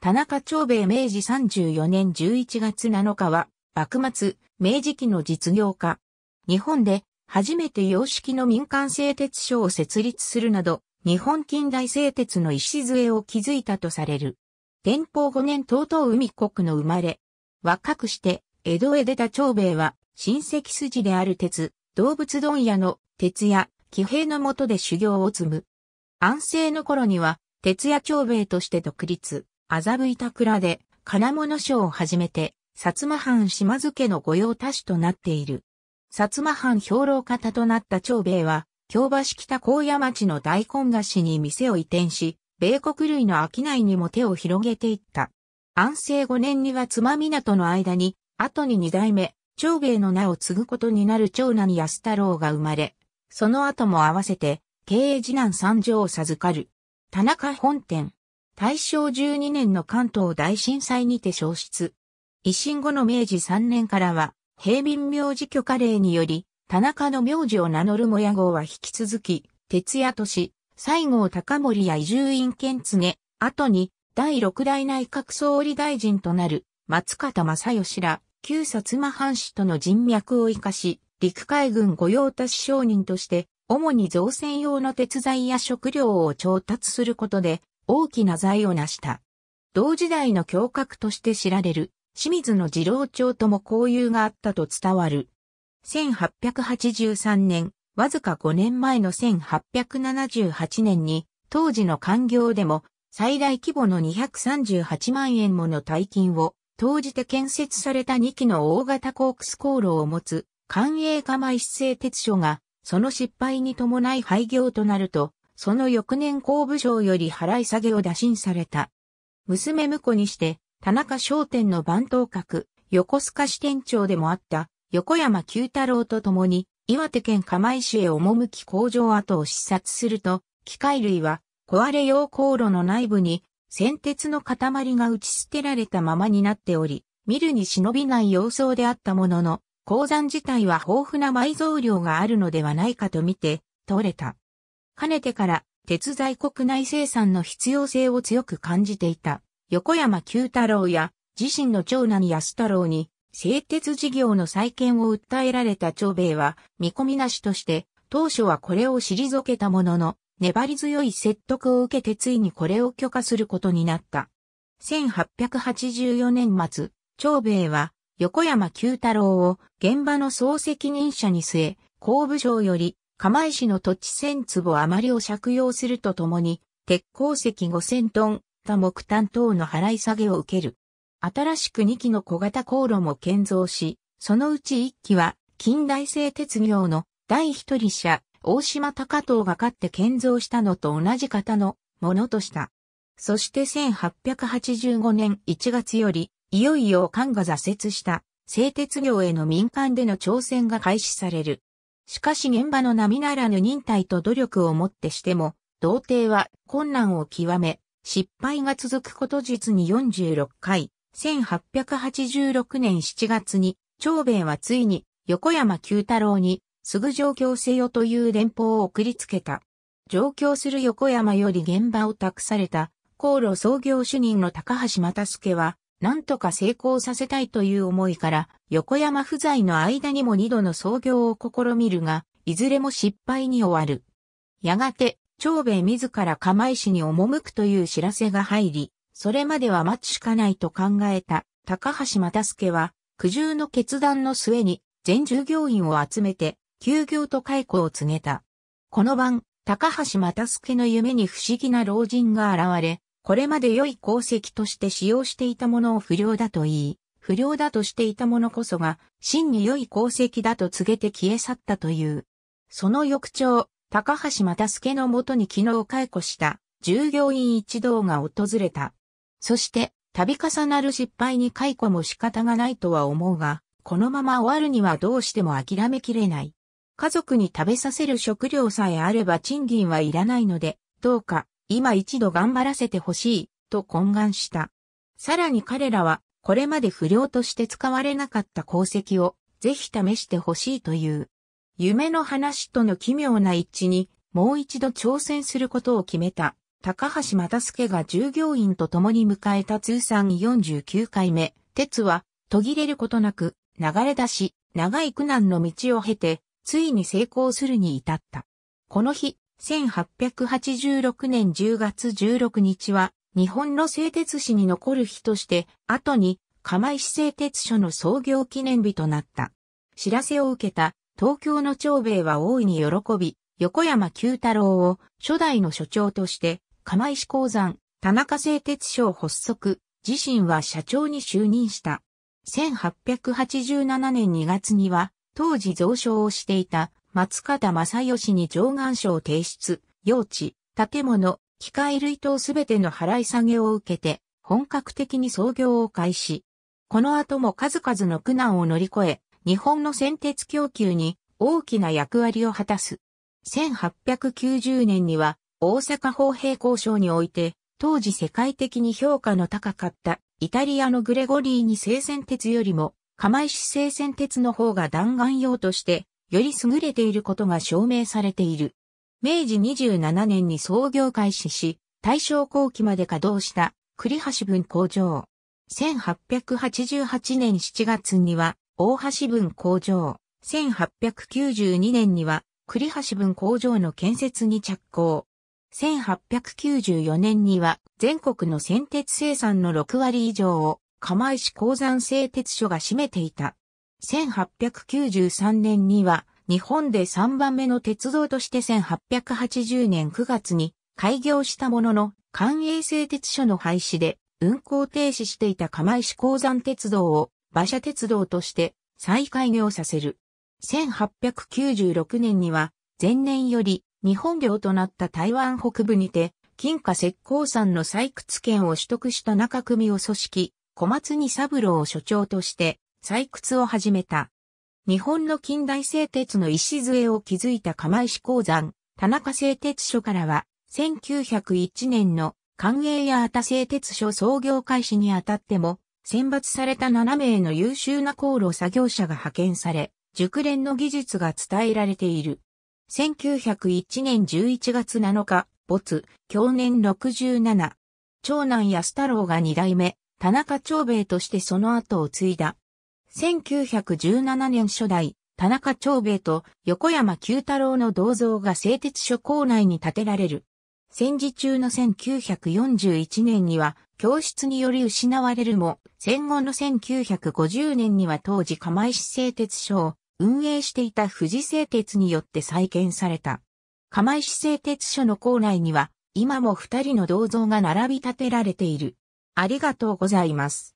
田中長兵衛明治34年11月7日は、幕末、明治期の実業家。日本で初めて洋式の民間製鉄所を設立するなど、日本近代製鉄の礎を築いたとされる。天保5年東東海国の生まれ。若くして、江戸へ出た長兵衛は、親戚筋である鉄、動物問屋の鉄や騎兵のもとで修行を積む。安政の頃には、鉄や長兵衛として独立。麻布板倉で、金物商をはじめて、薩摩藩島津家の御用達となっている。薩摩藩兵糧方となった長兵衛は、京橋北高野町の大根菓子に店を移転し、米国類の商いにも手を広げていった。安政5年には妻港の間に、後に二代目、長兵衛の名を継ぐことになる長男安太郎が生まれ、その後も合わせて、経営次男三条を授かる。田中本店、大正12年の関東大震災にて消失。維新後の明治3年からは、平民名字許可令により、田中の名字を名乗る親屋号は引き続き、徹夜とし、西郷隆盛や移住院県告、後に、第六代内閣総理大臣となる、松方正義ら、旧薩摩藩士との人脈を生かし、陸海軍御用達商人として、主に造船用の鉄材や食料を調達することで、大きな財を成した。同時代の教閣として知られる清水の二郎町とも交友があったと伝わる。1883年、わずか5年前の1878年に、当時の官業でも最大規模の238万円もの大金を投じて建設された2機の大型コークス航路を持つ官営釜石製鉄所が、その失敗に伴い廃業となると、その翌年工部省より払い下げを打診された。娘婿にして、田中商店の番頭閣、横須賀支店長でもあった、横山九太郎と共に、岩手県釜石へ赴き工場跡を視察すると、機械類は壊れ用航路の内部に、先鉄の塊が打ち捨てられたままになっており、見るに忍びない様相であったものの、鉱山自体は豊富な埋蔵量があるのではないかと見て、通れた。かねてから鉄材国内生産の必要性を強く感じていた横山九太郎や自身の長男安太郎に製鉄事業の再建を訴えられた長兵衛は見込みなしとして当初はこれを退けたものの粘り強い説得を受けてついにこれを許可することになった。1884年末、長兵衛は横山九太郎を現場の総責任者に据え、工部省より釜石の土地千坪余りを借用するとともに、鉄鉱石5000トン、多木炭等の払い下げを受ける。新しく2機の小型航路も建造し、そのうち1機は近代製鉄業の第一人者、大島高藤が勝って建造したのと同じ型のものとした。そして1885年1月より、いよいよ艦が挫折した製鉄業への民間での挑戦が開始される。しかし現場の並ならぬ忍耐と努力をもってしても、童貞は困難を極め、失敗が続くこと実に46回、1886年7月に、長兵衛はついに横山九太郎に、すぐ上京せよという連邦を送りつけた。上京する横山より現場を託された、航路創業主任の高橋又助は、なんとか成功させたいという思いから、横山不在の間にも二度の創業を試みるが、いずれも失敗に終わる。やがて、長兵衛自ら釜石に赴くという知らせが入り、それまでは待つしかないと考えた高橋又助は、苦渋の決断の末に全従業員を集めて、休業と解雇を告げた。この晩、高橋又助の夢に不思議な老人が現れ、これまで良い功績として使用していたものを不良だと言い、不良だとしていたものこそが、真に良い功績だと告げて消え去ったという。その翌朝、高橋又助のもとに昨日解雇した従業員一同が訪れた。そして、度重なる失敗に解雇も仕方がないとは思うが、このまま終わるにはどうしても諦めきれない。家族に食べさせる食料さえあれば賃金はいらないので、どうか今一度頑張らせてほしい、と懇願した。さらに彼らは、これまで不良として使われなかった功績を、ぜひ試してほしいという。夢の話との奇妙な一致に、もう一度挑戦することを決めた。高橋又助が従業員と共に迎えた通算49回目、鉄は途切れることなく流れ出し、長い苦難の道を経て、ついに成功するに至った。この日、1886年10月16日は、日本の製鉄史に残る日として、後に釜石製鉄所の創業記念日となった。知らせを受けた東京の長兵衛は大いに喜び、横山九太郎を初代の所長として、釜石鉱山、田中製鉄所を発足、自身は社長に就任した。1887年2月には、当時蔵書をしていた松方正義に上願書を提出、用地、建物、機械類等すべての払い下げを受けて、本格的に創業を開始。この後も数々の苦難を乗り越え、日本の先鉄供給に大きな役割を果たす。1890年には大阪砲平交渉において、当時世界的に評価の高かったイタリアのグレゴリーに生鮮鉄よりも、釜石生鮮鉄の方が弾丸用としてより優れていることが証明されている。明治27年に創業開始し、大正後期まで稼働した栗橋分工場。1888年7月には大橋分工場。1892年には栗橋分工場の建設に着工。1894年には全国の先鉄生産の6割以上を釜石鉱山製鉄所が占めていた。1893年には日本で3番目の鉄道として1880年9月に開業したものの関営製鉄所の廃止で運行停止していた釜石鉱山鉄道を馬車鉄道として再開業させる。1896年には前年より日本領となった台湾北部にて金貨石鉱山の採掘権を取得した中組を組織小松に三郎を所長として採掘を始めた。日本の近代製鉄の礎を築いた釜石鉱山、田中製鉄所からは、1901年の関営や田製鉄所創業開始にあたっても、選抜された7名の優秀な航路作業者が派遣され、熟練の技術が伝えられている。1901年11月7日、没、享年67。長男安太郎が2代目、田中長兵衛としてその後を継いだ。1917年初代、田中長兵衛と横山九太郎の銅像が製鉄所構内に建てられる。戦時中の1941年には、教室により失われるも、戦後の1950年には当時釜石製鉄所を運営していた富士製鉄によって再建された。釜石製鉄所の構内には、今も二人の銅像が並び立てられている。ありがとうございます。